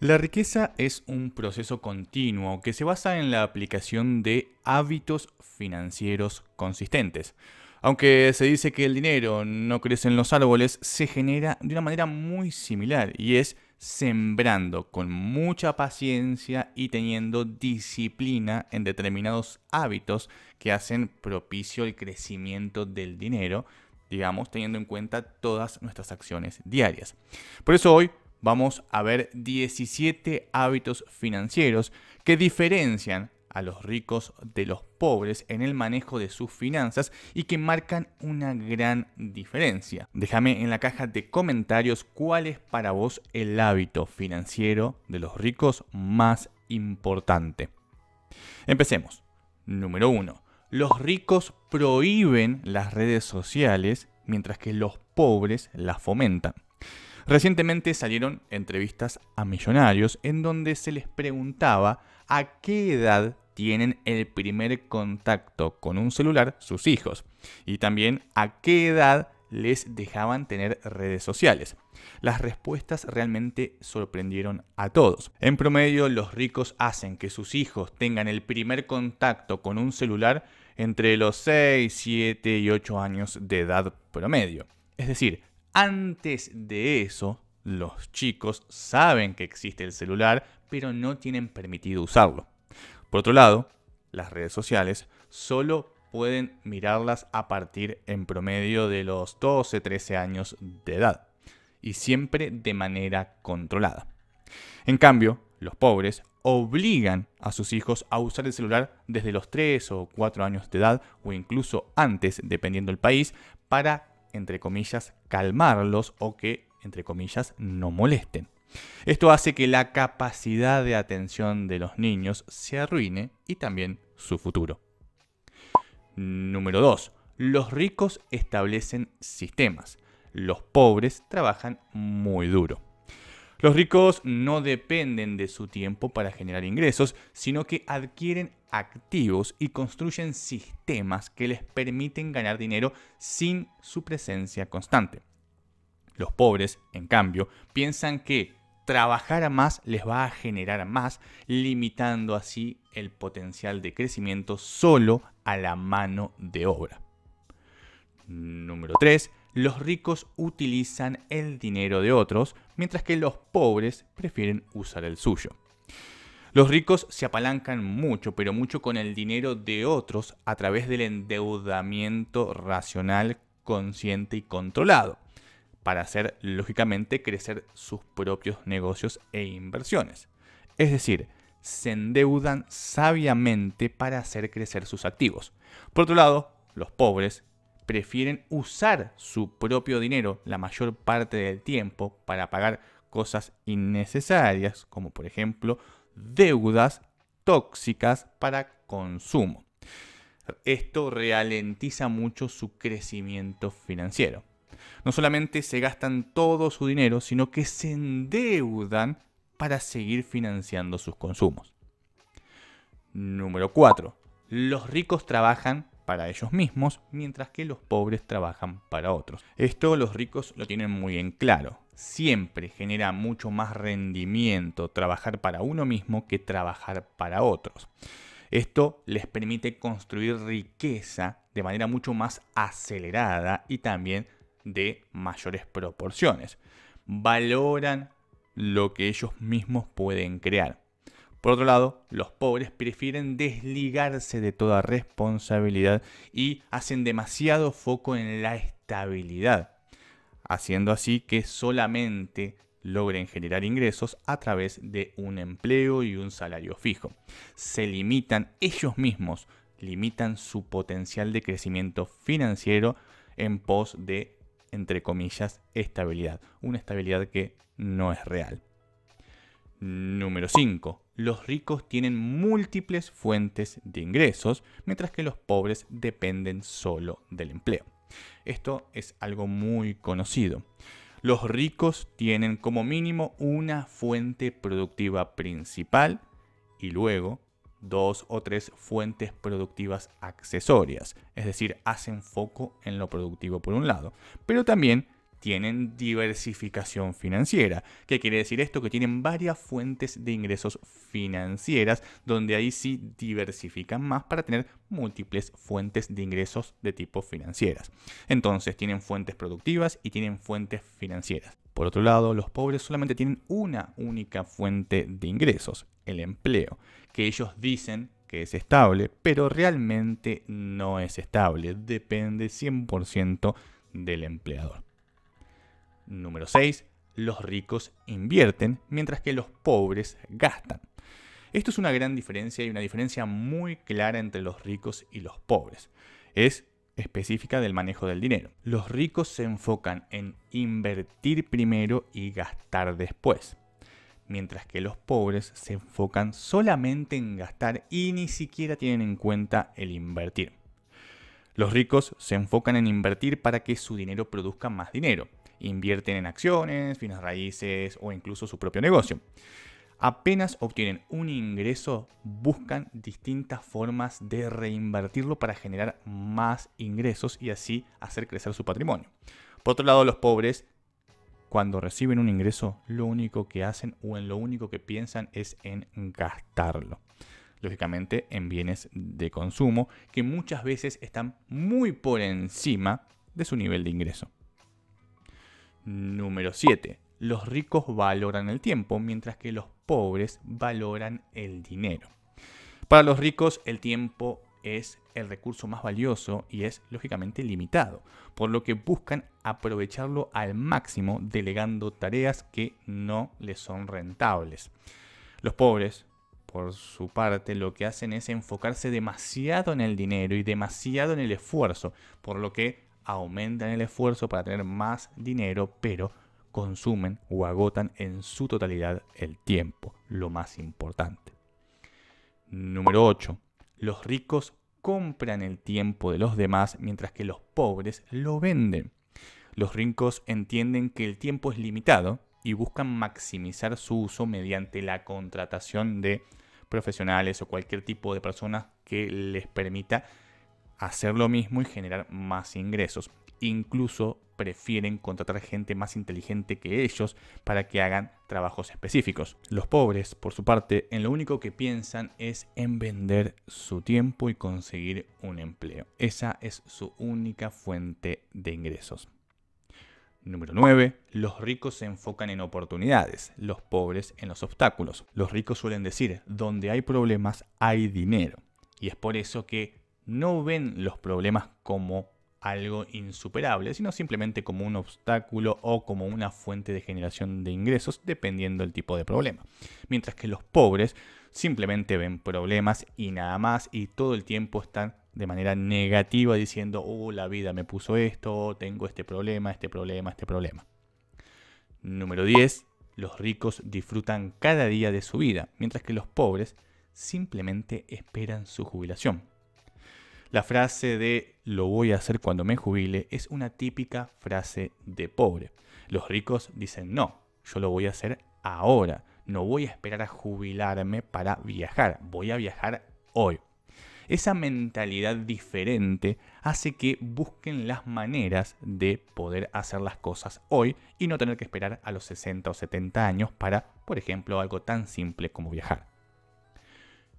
La riqueza es un proceso continuo que se basa en la aplicación de hábitos financieros consistentes. Aunque se dice que el dinero no crece en los árboles, se genera de una manera muy similar y es sembrando con mucha paciencia y teniendo disciplina en determinados hábitos que hacen propicio el crecimiento del dinero, digamos, teniendo en cuenta todas nuestras acciones diarias. Por eso hoy vamos a ver 17 hábitos financieros que diferencian a los ricos de los pobres en el manejo de sus finanzas y que marcan una gran diferencia. Déjame en la caja de comentarios cuál es para vos el hábito financiero de los ricos más importante. Empecemos. Número 1. Los ricos prohíben las redes sociales mientras que los pobres las fomentan. Recientemente salieron entrevistas a millonarios en donde se les preguntaba a qué edad tienen el primer contacto con un celular sus hijos y también a qué edad les dejaban tener redes sociales. Las respuestas realmente sorprendieron a todos. En promedio, los ricos hacen que sus hijos tengan el primer contacto con un celular entre los 6, 7 y 8 años de edad promedio. Es decir, antes de eso, los chicos saben que existe el celular, pero no tienen permitido usarlo. Por otro lado, las redes sociales solo pueden mirarlas a partir en promedio de los 12-13 años de edad, y siempre de manera controlada. En cambio, los pobres obligan a sus hijos a usar el celular desde los 3 o 4 años de edad o incluso antes, dependiendo del país, para entre comillas, calmarlos o que, entre comillas, no molesten. Esto hace que la capacidad de atención de los niños se arruine y también su futuro. Número 2. Los ricos establecen sistemas. Los pobres trabajan muy duro. Los ricos no dependen de su tiempo para generar ingresos, sino que adquieren activos y construyen sistemas que les permiten ganar dinero sin su presencia constante. Los pobres, en cambio, piensan que trabajar más les va a generar más, limitando así el potencial de crecimiento solo a la mano de obra. Número 3. Los ricos utilizan el dinero de otros mientras que los pobres prefieren usar el suyo. Los ricos se apalancan mucho, pero mucho con el dinero de otros a través del endeudamiento racional, consciente y controlado, para hacer, lógicamente, crecer sus propios negocios e inversiones. Es decir, se endeudan sabiamente para hacer crecer sus activos. Por otro lado, los pobres prefieren usar su propio dinero la mayor parte del tiempo para pagar cosas innecesarias, como por ejemplo deudas tóxicas para consumo. Esto ralentiza mucho su crecimiento financiero. No solamente se gastan todo su dinero, sino que se endeudan para seguir financiando sus consumos. Número 4. Los ricos trabajan para ellos mismos, mientras que los pobres trabajan para otros. Esto los ricos lo tienen muy en claro. Siempre genera mucho más rendimiento trabajar para uno mismo que trabajar para otros. Esto les permite construir riqueza de manera mucho más acelerada y también de mayores proporciones. Valoran lo que ellos mismos pueden crear. Por otro lado, los pobres prefieren desligarse de toda responsabilidad y hacen demasiado foco en la estabilidad, haciendo así que solamente logren generar ingresos a través de un empleo y un salario fijo. Se limitan ellos mismos, limitan su potencial de crecimiento financiero en pos de, entre comillas, estabilidad. Una estabilidad que no es real. Número 5. Los ricos tienen múltiples fuentes de ingresos, mientras que los pobres dependen solo del empleo. Esto es algo muy conocido. Los ricos tienen como mínimo una fuente productiva principal y luego dos o tres fuentes productivas accesorias, es decir, hacen foco en lo productivo por un lado, pero también tienen diversificación financiera. ¿Qué quiere decir esto? Que tienen varias fuentes de ingresos financieras, donde ahí sí diversifican más para tener múltiples fuentes de ingresos de tipo financieras. Entonces, tienen fuentes productivas y tienen fuentes financieras. Por otro lado, los pobres solamente tienen una única fuente de ingresos, el empleo, que ellos dicen que es estable, pero realmente no es estable, depende 100% del empleador. Número 6. Los ricos invierten mientras que los pobres gastan. Esto es una gran diferencia y una diferencia muy clara entre los ricos y los pobres. Es específica del manejo del dinero. Los ricos se enfocan en invertir primero y gastar después, mientras que los pobres se enfocan solamente en gastar y ni siquiera tienen en cuenta el invertir. Los ricos se enfocan en invertir para que su dinero produzca más dinero, invierten en acciones, finas raíces o incluso su propio negocio. Apenas obtienen un ingreso, buscan distintas formas de reinvertirlo para generar más ingresos y así hacer crecer su patrimonio. Por otro lado, los pobres, cuando reciben un ingreso, lo único que hacen o en lo único que piensan es en gastarlo lógicamente en bienes de consumo que muchas veces están muy por encima de su nivel de ingreso. Número 7. Los ricos valoran el tiempo, mientras que los pobres valoran el dinero. Para los ricos el tiempo es el recurso más valioso y es lógicamente limitado, por lo que buscan aprovecharlo al máximo delegando tareas que no les son rentables. Los pobres, por su parte, lo que hacen es enfocarse demasiado en el dinero y demasiado en el esfuerzo, por lo que aumentan el esfuerzo para tener más dinero, pero consumen o agotan en su totalidad el tiempo, lo más importante. Número 8. Los ricos compran el tiempo de los demás mientras que los pobres lo venden. Los ricos entienden que el tiempo es limitado y buscan maximizar su uso mediante la contratación de profesionales o cualquier tipo de personas que les permita hacer lo mismo y generar más ingresos. Incluso prefieren contratar gente más inteligente que ellos para que hagan trabajos específicos. Los pobres, por su parte, en lo único que piensan es en vender su tiempo y conseguir un empleo. Esa es su única fuente de ingresos. Número 9. Los ricos se enfocan en oportunidades, los pobres en los obstáculos. Los ricos suelen decir, donde hay problemas hay dinero. Y es por eso que no ven los problemas como algo insuperable, sino simplemente como un obstáculo o como una fuente de generación de ingresos, dependiendo del tipo de problema. Mientras que los pobres simplemente ven problemas y nada más, y todo el tiempo están de manera negativa diciendo, oh, la vida me puso esto, tengo este problema, este problema, este problema. Número 10. Los ricos disfrutan cada día de su vida, mientras que los pobres simplemente esperan su jubilación. La frase de lo voy a hacer cuando me jubile es una típica frase de pobre. Los ricos dicen no, yo lo voy a hacer ahora, no voy a esperar a jubilarme para viajar, voy a viajar hoy. Esa mentalidad diferente hace que busquen las maneras de poder hacer las cosas hoy y no tener que esperar a los 60 o 70 años para, por ejemplo, algo tan simple como viajar.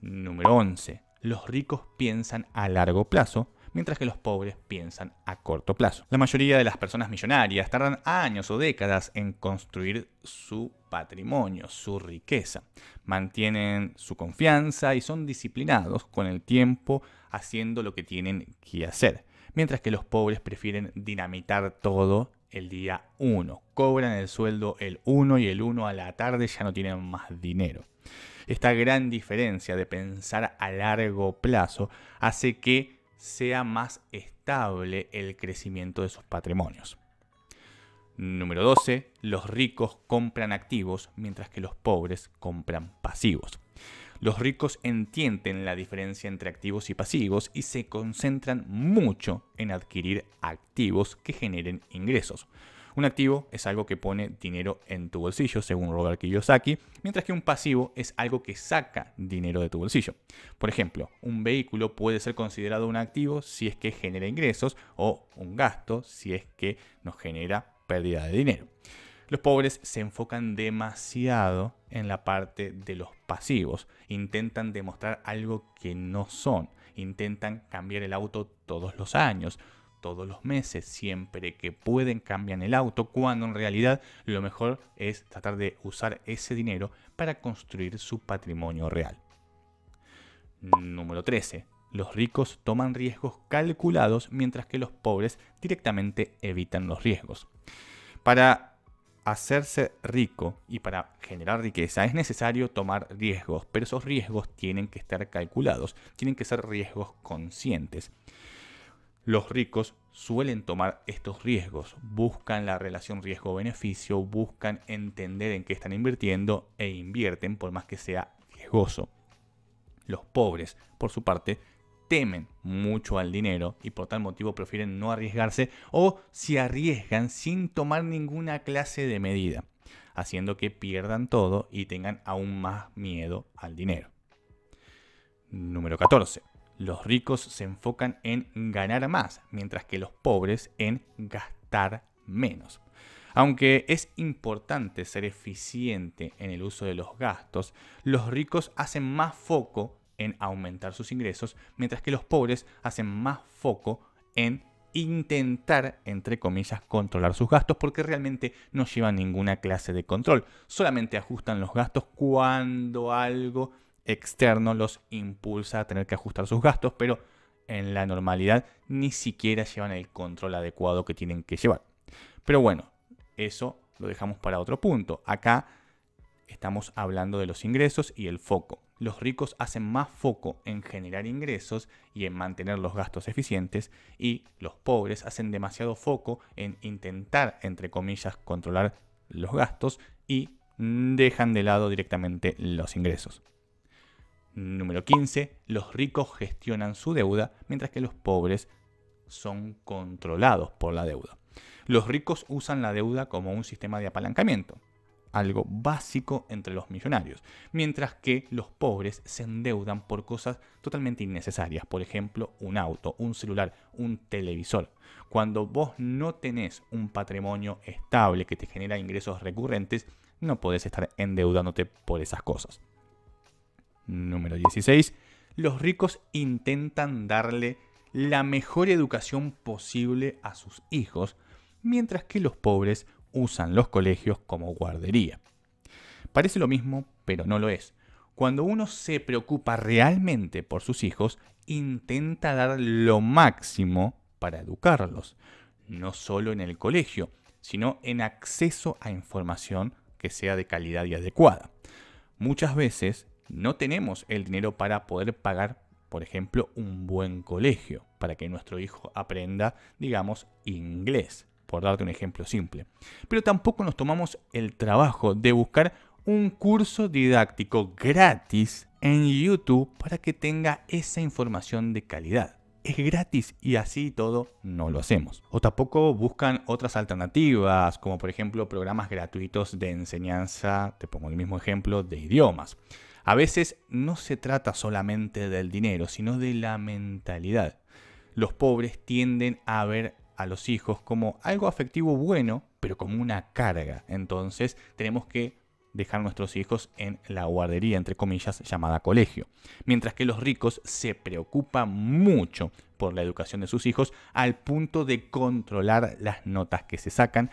Número 11 los ricos piensan a largo plazo, mientras que los pobres piensan a corto plazo. La mayoría de las personas millonarias tardan años o décadas en construir su patrimonio, su riqueza. Mantienen su confianza y son disciplinados con el tiempo haciendo lo que tienen que hacer, mientras que los pobres prefieren dinamitar todo el día 1. Cobran el sueldo el 1 y el 1 a la tarde ya no tienen más dinero. Esta gran diferencia de pensar a largo plazo hace que sea más estable el crecimiento de sus patrimonios. Número 12. Los ricos compran activos mientras que los pobres compran pasivos. Los ricos entienden la diferencia entre activos y pasivos y se concentran mucho en adquirir activos que generen ingresos. Un activo es algo que pone dinero en tu bolsillo, según Robert Kiyosaki, mientras que un pasivo es algo que saca dinero de tu bolsillo. Por ejemplo, un vehículo puede ser considerado un activo si es que genera ingresos o un gasto si es que nos genera pérdida de dinero. Los pobres se enfocan demasiado en la parte de los pasivos, intentan demostrar algo que no son, intentan cambiar el auto todos los años, todos los meses, siempre que pueden cambian el auto, cuando en realidad lo mejor es tratar de usar ese dinero para construir su patrimonio real. Número 13. Los ricos toman riesgos calculados mientras que los pobres directamente evitan los riesgos. Para hacerse rico y para generar riqueza es necesario tomar riesgos, pero esos riesgos tienen que estar calculados, tienen que ser riesgos conscientes. Los ricos suelen tomar estos riesgos, buscan la relación riesgo-beneficio, buscan entender en qué están invirtiendo e invierten por más que sea riesgoso. Los pobres, por su parte, temen mucho al dinero y por tal motivo prefieren no arriesgarse o se arriesgan sin tomar ninguna clase de medida, haciendo que pierdan todo y tengan aún más miedo al dinero. Número 14. Los ricos se enfocan en ganar más, mientras que los pobres en gastar menos. Aunque es importante ser eficiente en el uso de los gastos, los ricos hacen más foco en aumentar sus ingresos, mientras que los pobres hacen más foco en intentar, entre comillas, controlar sus gastos, porque realmente no llevan ninguna clase de control. Solamente ajustan los gastos cuando algo externo los impulsa a tener que ajustar sus gastos, pero en la normalidad ni siquiera llevan el control adecuado que tienen que llevar. Pero bueno, eso lo dejamos para otro punto. Acá estamos hablando de los ingresos y el foco. Los ricos hacen más foco en generar ingresos y en mantener los gastos eficientes y los pobres hacen demasiado foco en intentar, entre comillas, controlar los gastos y dejan de lado directamente los ingresos. Número 15. Los ricos gestionan su deuda, mientras que los pobres son controlados por la deuda. Los ricos usan la deuda como un sistema de apalancamiento, algo básico entre los millonarios, mientras que los pobres se endeudan por cosas totalmente innecesarias, por ejemplo, un auto, un celular, un televisor. Cuando vos no tenés un patrimonio estable que te genera ingresos recurrentes, no podés estar endeudándote por esas cosas. Número 16. Los ricos intentan darle la mejor educación posible a sus hijos, mientras que los pobres usan los colegios como guardería. Parece lo mismo, pero no lo es. Cuando uno se preocupa realmente por sus hijos, intenta dar lo máximo para educarlos, no solo en el colegio, sino en acceso a información que sea de calidad y adecuada. Muchas veces no tenemos el dinero para poder pagar, por ejemplo, un buen colegio, para que nuestro hijo aprenda, digamos, inglés, por darte un ejemplo simple. Pero tampoco nos tomamos el trabajo de buscar un curso didáctico gratis en YouTube para que tenga esa información de calidad. Es gratis y así todo no lo hacemos. O tampoco buscan otras alternativas, como por ejemplo programas gratuitos de enseñanza, te pongo el mismo ejemplo, de idiomas. A veces no se trata solamente del dinero, sino de la mentalidad. Los pobres tienden a ver a los hijos como algo afectivo bueno, pero como una carga. Entonces tenemos que dejar nuestros hijos en la guardería, entre comillas, llamada colegio. Mientras que los ricos se preocupan mucho por la educación de sus hijos al punto de controlar las notas que se sacan,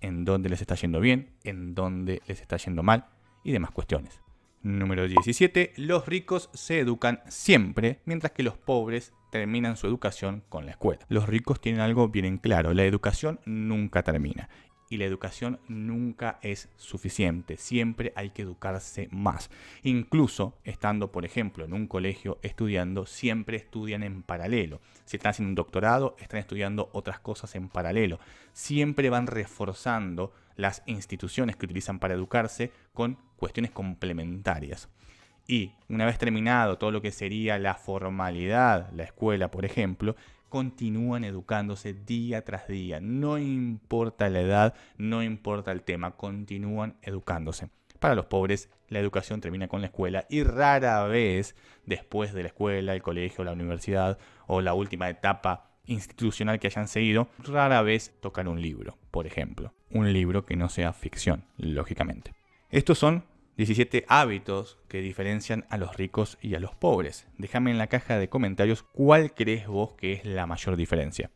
en dónde les está yendo bien, en dónde les está yendo mal y demás cuestiones. Número 17. Los ricos se educan siempre, mientras que los pobres terminan su educación con la escuela. Los ricos tienen algo bien en claro, la educación nunca termina y la educación nunca es suficiente. Siempre hay que educarse más. Incluso estando, por ejemplo, en un colegio estudiando, siempre estudian en paralelo. Si están haciendo un doctorado, están estudiando otras cosas en paralelo. Siempre van reforzando las instituciones que utilizan para educarse con cuestiones complementarias. Y una vez terminado todo lo que sería la formalidad, la escuela, por ejemplo, continúan educándose día tras día. No importa la edad, no importa el tema, continúan educándose. Para los pobres, la educación termina con la escuela y rara vez después de la escuela, el colegio, la universidad o la última etapa institucional que hayan seguido, rara vez tocar un libro, por ejemplo. Un libro que no sea ficción, lógicamente. Estos son 17 hábitos que diferencian a los ricos y a los pobres. Déjame en la caja de comentarios cuál crees vos que es la mayor diferencia.